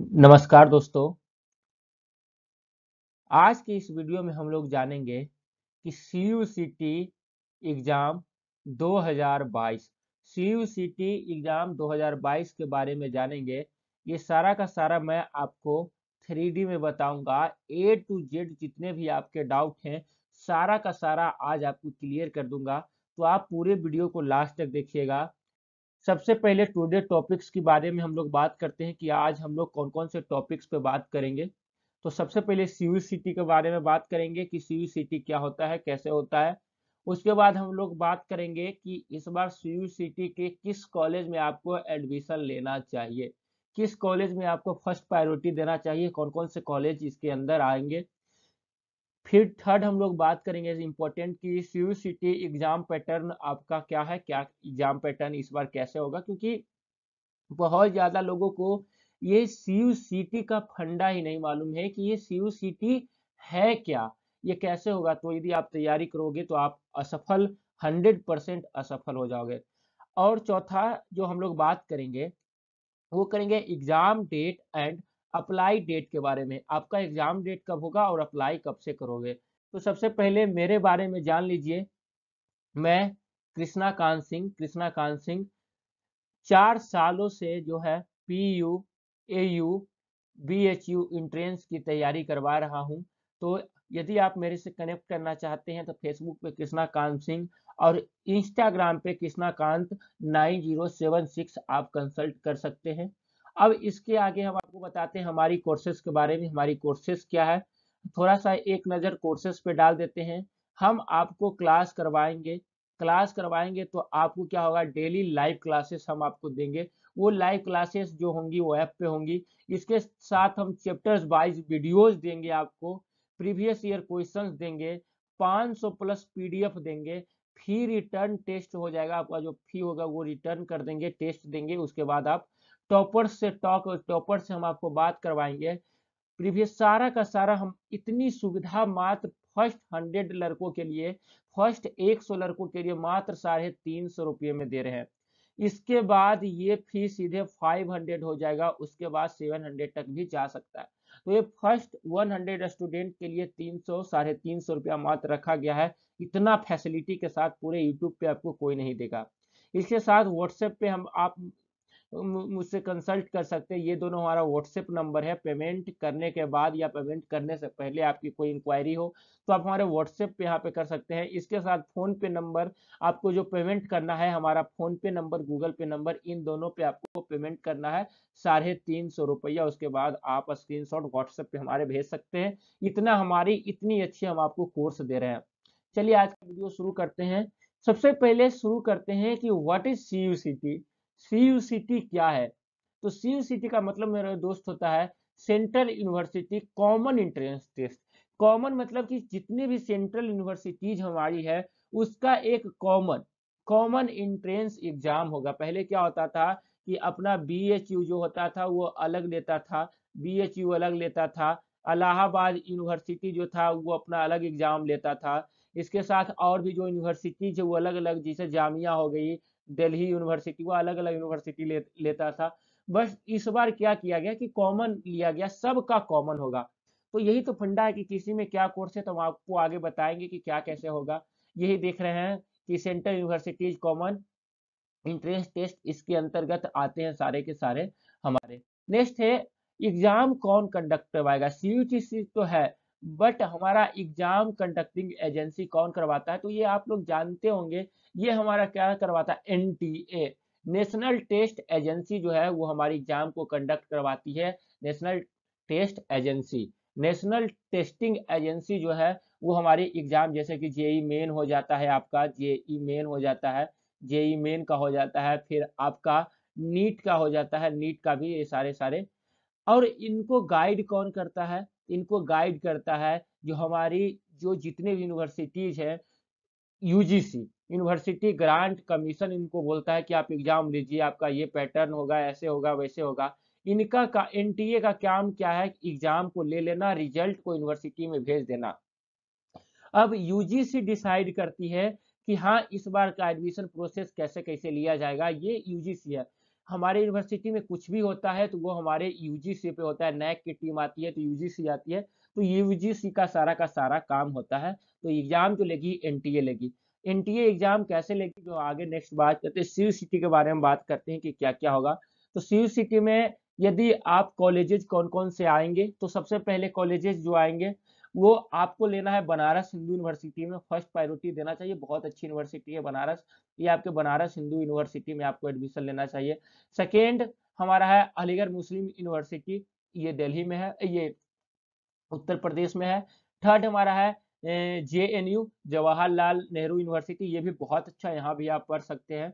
नमस्कार दोस्तों आज के इस वीडियो में हम लोग जानेंगे कि C U C T exam 2022 C U C T exam 2022 के बारे में जानेंगे ये सारा का सारा मैं आपको थ्री डी में बताऊंगा ए टू जेड जितने भी आपके डाउट हैं सारा का सारा आज आपको क्लियर कर दूंगा तो आप पूरे वीडियो को लास्ट तक देखिएगा सबसे पहले टुडे टॉपिक्स के बारे में हम लोग बात करते हैं कि आज हम लोग कौन कौन से टॉपिक्स पे बात करेंगे तो सबसे पहले सिटी के बारे में बात करेंगे कि सिटी क्या होता है कैसे होता है उसके बाद हम लोग बात करेंगे कि इस बार सिटी के किस कॉलेज में आपको एडमिशन लेना चाहिए किस कॉलेज में आपको फर्स्ट प्रायोरिटी देना चाहिए कौन कौन से कॉलेज इसके अंदर आएंगे फिर थर्ड हम लोग बात करेंगे इंपॉर्टेंट कि सी सिटी एग्जाम पैटर्न आपका क्या है क्या एग्जाम पैटर्न इस बार कैसे होगा क्योंकि बहुत ज़्यादा लोगों को ये सी सिटी का फंडा ही नहीं मालूम है कि ये सी सिटी है क्या ये कैसे होगा तो यदि आप तैयारी करोगे तो आप असफल हंड्रेड परसेंट असफल हो जाओगे और चौथा जो हम लोग बात करेंगे वो करेंगे exam date and apply date के बारे में आपका एग्जाम डेट कब होगा और अप्लाई कब से करोगे तो सबसे पहले मेरे बारे में जान लीजिए मैं कृष्णा कांत सिंह कृष्णा कांत सिंह चार सालों से जो है P U A U B H U entrance की तैयारी करवा रहा हूँ तो यदि आप मेरे से कनेक्ट करना चाहते हैं तो फेसबुक पे कृष्णा कांत सिंह और इंस्टाग्राम पे Krishna Kant nine zero seven six आप कंसल्ट कर सकते हैं अब इसके आगे हम आपको बताते हैं हमारी कोर्सेज के बारे में हमारी कोर्सेज क्या है थोड़ा सा एक नज़र कोर्सेज पे डाल देते हैं हम आपको क्लास करवाएंगे क्लास करवाएंगे तो आपको क्या होगा डेली लाइव क्लासेस हम आपको देंगे वो लाइव क्लासेस जो होंगी वो ऐप पे होंगी इसके साथ हम चैप्टर्स वाइज वीडियोस देंगे आपको प्रीवियस ईयर क्वेश्चन देंगे 500 प्लस पीडीएफ देंगे फी रिटर्न टेस्ट हो जाएगा आपका जो फी होगा वो रिटर्न कर देंगे टेस्ट देंगे उसके बाद आप टॉपर्स से टॉक टॉपर से हम आपको बात करवाएंगे प्रीवियस सारा का सारा हम इतनी सुविधा मात्र फर्स्ट हंड्रेड लड़कों के लिए फर्स्ट एक सौ लड़कों के लिए मात्र साढ़े तीन सौ रुपये में दे रहे हैं इसके बाद ये फी सीधे फाइव हंड्रेड हो जाएगा उसके बाद सेवन हंड्रेड तक भी जा सकता है तो ये फर्स्ट वन हंड्रेड स्टूडेंट के लिए तीन सौ साढ़े तीन सौ रुपया मात्र रखा गया है इतना फैसिलिटी के साथ पूरे यूट्यूब पे आपको कोई नहीं देगा इसके साथ व्हाट्सएप पे हम आप मुझसे कंसल्ट कर सकते हैं ये दोनों हमारा व्हाट्सएप नंबर है पेमेंट करने के बाद या पेमेंट करने से पहले आपकी कोई इंक्वायरी हो तो आप हमारे व्हाट्सएप पे यहाँ पे कर सकते हैं इसके साथ फोन पे नंबर आपको जो पेमेंट करना है हमारा PhonePe number Google Pay number इन दोनों पे आपको पेमेंट करना है साढ़े तीन सौ रुपया उसके बाद आप स्क्रीन शॉट व्हाट्सएप पे हमारे भेज सकते हैं इतना हमारी इतनी अच्छी हम आपको कोर्स दे रहे हैं चलिए आज का वीडियो शुरू करते हैं सबसे पहले शुरू करते हैं कि व्हाट इज सी सी क्या है तो सी का मतलब मेरा दोस्त होता है central university common entrance test common मतलब कि जितने भी सेंट्रल यूनिवर्सिटीज हमारी है उसका एक कॉमन कॉमन इंट्रेंस एग्जाम होगा पहले क्या होता था कि अपना बी जो होता था वो अलग लेता था बी अलग लेता था अलाहाबाद यूनिवर्सिटी जो था वो अपना अलग एग्जाम लेता था इसके साथ और भी जो यूनिवर्सिटीज है वो अलग अलग जैसे जामिया हो गई दिल्ली यूनिवर्सिटी वो अलग अलग यूनिवर्सिटी ले, लेता था बस इस बार क्या किया गया कि कॉमन लिया गया सबका कॉमन होगा तो यही तो फंडा है कि किसी में क्या कोर्स है तो हम आपको आगे बताएंगे कि क्या कैसे होगा यही देख रहे हैं कि central universities common entrance test इसके अंतर्गत आते हैं सारे के सारे हमारे नेक्स्ट है एग्जाम कौन कंडक्ट करवाएगा सी तो है बट हमारा एग्जाम कंडक्टिंग एजेंसी कौन करवाता है तो ये आप लोग जानते होंगे ये हमारा क्या करवाता है एन नेशनल टेस्ट एजेंसी जो है वो हमारी एग्जाम को कंडक्ट करवाती है national test agency national testing agency जो है वो हमारी एग्जाम जैसे कि जेई मेन e हो जाता है आपका जेई मेन e हो जाता है जेई मेन e का हो जाता है फिर आपका नीट का हो जाता है नीट का भी ये सारे सारे और इनको गाइड कौन करता है इनको गाइड करता है जो हमारी जो जितने भी यूनिवर्सिटीज हैं यूजीसी यूनिवर्सिटी ग्रांट कमीशन इनको बोलता है कि आप एग्जाम दीजिए आपका ये पैटर्न होगा ऐसे होगा वैसे होगा इनका का एन का काम क्या है एग्जाम को ले लेना रिजल्ट को यूनिवर्सिटी में भेज देना अब यूजीसी डिसाइड करती है कि हाँ इस बार का एडमिशन प्रोसेस कैसे कैसे लिया जाएगा ये यूजीसी है हमारे यूनिवर्सिटी में कुछ भी होता है तो वो हमारे यूजीसी पे होता है नैक की टीम आती है तो यूजीसी आती है तो यूजीसी का सारा का सारा काम होता है तो एग्जाम जो तो लेगी एनटीए लेगी एनटीए एग्जाम कैसे लेगी जो तो आगे नेक्स्ट बात करते हैं सिटी के बारे में बात करते हैं कि क्या क्या होगा तो सिटी में यदि आप कॉलेजेज कौन कौन से आएंगे तो सबसे पहले कॉलेजेस जो आएंगे वो आपको लेना है बनारस हिंदू यूनिवर्सिटी में फर्स्ट प्रायोरिटी देना चाहिए बहुत अच्छी यूनिवर्सिटी है बनारस ये आपके बनारस हिंदू यूनिवर्सिटी में आपको एडमिशन लेना चाहिए सेकेंड हमारा है अलीगढ़ मुस्लिम यूनिवर्सिटी ये दिल्ली में है ये उत्तर प्रदेश में है थर्ड हमारा है J N U Jawaharlal Nehru university ये भी बहुत अच्छा यहाँ भी आप पढ़ सकते हैं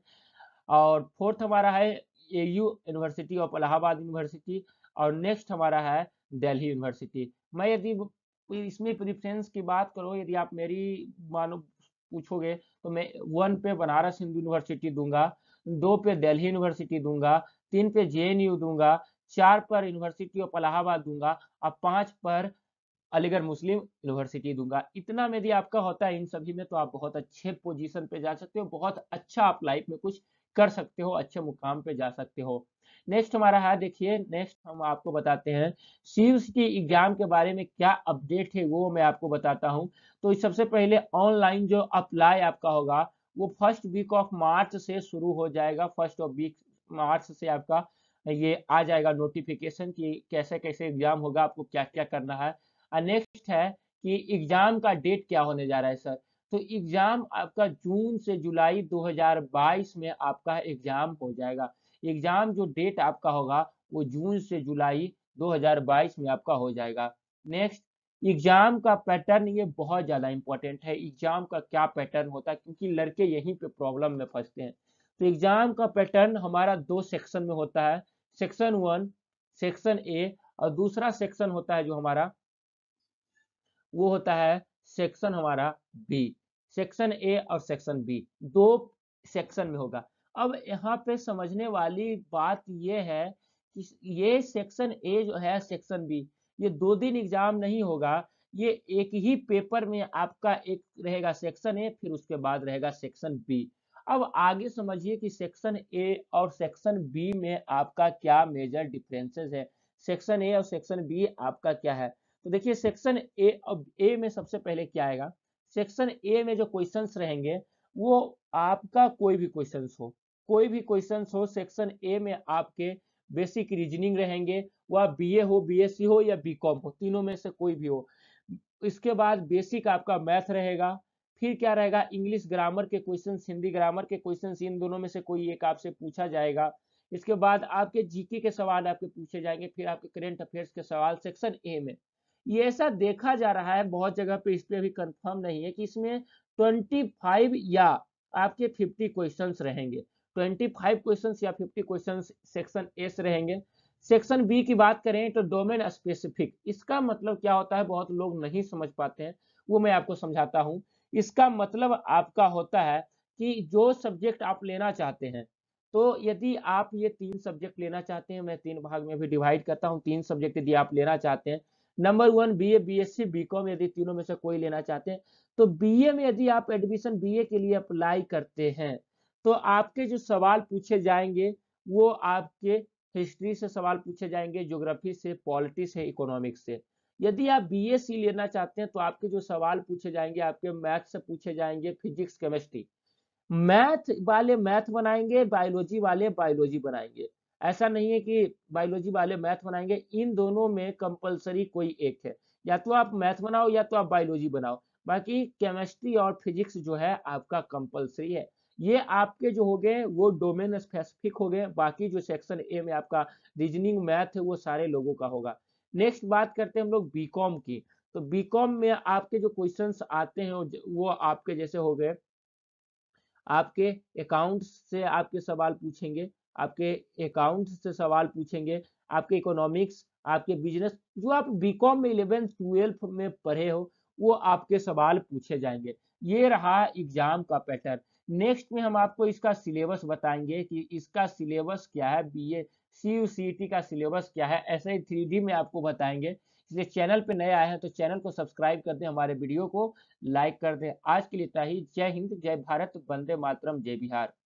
और फोर्थ हमारा है A U university of Allahabad university और नेक्स्ट हमारा है दिल्ली यूनिवर्सिटी मैं यदि इसमें प्रिफ्रेंस की बात करो यदि आप मेरी मानो पूछोगे तो मैं वन पे बनारस हिंदू यूनिवर्सिटी दूंगा दो पे दिल्ली यूनिवर्सिटी दूंगा तीन पे जे दूंगा चार पर यूनिवर्सिटी ऑफ अलाहाबाद दूंगा और पांच पर अलीगढ़ मुस्लिम यूनिवर्सिटी दूंगा इतना यदि आपका होता है इन सभी में तो आप बहुत अच्छे पोजीशन पे जा सकते हो बहुत अच्छा आप लाइफ में कुछ कर सकते हो अच्छे मुकाम पे जा सकते हो नेक्स्ट हमारा है देखिए नेक्स्ट हम आपको बताते हैं सीव्स के एग्जाम के बारे में क्या अपडेट है वो मैं आपको बताता हूँ तो सबसे पहले ऑनलाइन जो अप्लाई आपका होगा वो फर्स्ट वीक ऑफ मार्च से शुरू हो जाएगा फर्स्ट ऑफ वीक मार्च से आपका ये आ जाएगा नोटिफिकेशन कि कैसे कैसे एग्जाम होगा आपको क्या क्या करना है नेक्स्ट है कि एग्जाम का डेट क्या होने जा रहा है सर तो एग्ज़ाम आपका जून से जुलाई 2022 में आपका एग्ज़ाम हो जाएगा एग्ज़ाम जो डेट आपका होगा वो जून से जुलाई 2022 में आपका हो जाएगा नेक्स्ट एग्ज़ाम का पैटर्न ये बहुत ज़्यादा इंपॉर्टेंट है एग्ज़ाम का क्या पैटर्न होता है क्योंकि लड़के यहीं पे प्रॉब्लम में फंसते हैं तो एग्ज़ाम का पैटर्न हमारा दो सेक्शन में होता है सेक्शन वन सेक्शन ए और दूसरा सेक्शन होता है जो हमारा वो होता है सेक्शन हमारा बी सेक्शन ए और सेक्शन बी दो सेक्शन में होगा अब यहाँ पे समझने वाली बात यह है कि ये सेक्शन ए जो है सेक्शन बी ये दो दिन एग्जाम नहीं होगा ये एक ही पेपर में आपका एक रहेगा सेक्शन ए फिर उसके बाद रहेगा सेक्शन बी अब आगे समझिए कि सेक्शन ए और सेक्शन बी में आपका क्या मेजर डिफरेंसेस है सेक्शन ए और सेक्शन बी आपका क्या है तो देखिए सेक्शन ए अब ए में सबसे पहले क्या आएगा सेक्शन ए में जो क्वेश्चंस रहेंगे वो आपका कोई भी क्वेश्चंस हो कोई भी क्वेश्चंस हो सेक्शन ए में आपके बेसिक रीजनिंग रहेंगे वह बीए हो बीएससी हो या बीकॉम हो तीनों में से कोई भी हो इसके बाद बेसिक आपका मैथ रहेगा फिर क्या रहेगा इंग्लिश ग्रामर के क्वेश्चन हिंदी ग्रामर के क्वेश्चन इन दोनों में से कोई एक आपसे पूछा जाएगा इसके बाद आपके जीके के सवाल आपके पूछे जाएंगे फिर आपके करेंट अफेयर्स के सवाल सेक्शन ए में ये ऐसा देखा जा रहा है बहुत जगह पे इसलिए भी कंफर्म नहीं है कि इसमें 25 या आपके 50 क्वेश्चंस रहेंगे 25 क्वेश्चंस या 50 क्वेश्चंस सेक्शन एस रहेंगे सेक्शन बी की बात करें तो डोमेन स्पेसिफिक इसका मतलब क्या होता है बहुत लोग नहीं समझ पाते हैं वो मैं आपको समझाता हूँ इसका मतलब आपका होता है कि जो सब्जेक्ट आप लेना चाहते हैं तो यदि आप ये तीन सब्जेक्ट लेना चाहते हैं मैं तीन भाग में भी डिवाइड करता हूँ तीन सब्जेक्ट यदि आप लेना चाहते हैं number one BA BSc BCom यदि तीनों में से कोई लेना चाहते हैं तो बीए में यदि आप एडमिशन बीए के लिए अप्लाई करते हैं तो आपके जो सवाल पूछे जाएंगे वो आपके हिस्ट्री से सवाल पूछे जाएंगे ज्योग्राफी से पॉलिटिक्स से इकोनॉमिक्स से यदि आप बीएससी लेना चाहते हैं तो आपके जो सवाल पूछे जाएंगे आपके मैथ से पूछे जाएंगे फिजिक्स केमिस्ट्री मैथ वाले मैथ बनाएंगे बायोलॉजी वाले बायोलॉजी बनाएंगे ऐसा नहीं है कि बायोलॉजी वाले मैथ बनाएंगे इन दोनों में कंपलसरी कोई एक है या तो आप मैथ बनाओ या तो आप बायोलॉजी बनाओ बाकी केमिस्ट्री और फिजिक्स जो है आपका कंपलसरी है ये आपके जो हो गए वो डोमेन स्पेसिफिक हो गए बाकी जो सेक्शन ए में आपका रीजनिंग मैथ है वो सारे लोगों का होगा नेक्स्ट बात करते हैं हम लोग बीकॉम की तो बीकॉम में आपके जो क्वेश्चन आते हैं वो आपके जैसे हो गए आपके अकाउंट से आपके सवाल पूछेंगे आपके अकाउंट से सवाल पूछेंगे आपके इकोनॉमिक्स आपके बिजनेस जो आप बीकॉम में इलेवेंथ ट्वेल्थ में पढ़े हो वो आपके सवाल पूछे जाएंगे ये रहा एग्जाम का पैटर्न नेक्स्ट में हम आपको इसका सिलेबस बताएंगे कि इसका सिलेबस क्या है बी ए सी का सिलेबस क्या है ऐसे ही थ्री में आपको बताएंगे इसलिए चैनल पे नए आए हैं तो चैनल को सब्सक्राइब कर दें हमारे वीडियो को लाइक कर दें आज के लिए इतना ही जय हिंद जय भारत वंदे मातरम जय बिहार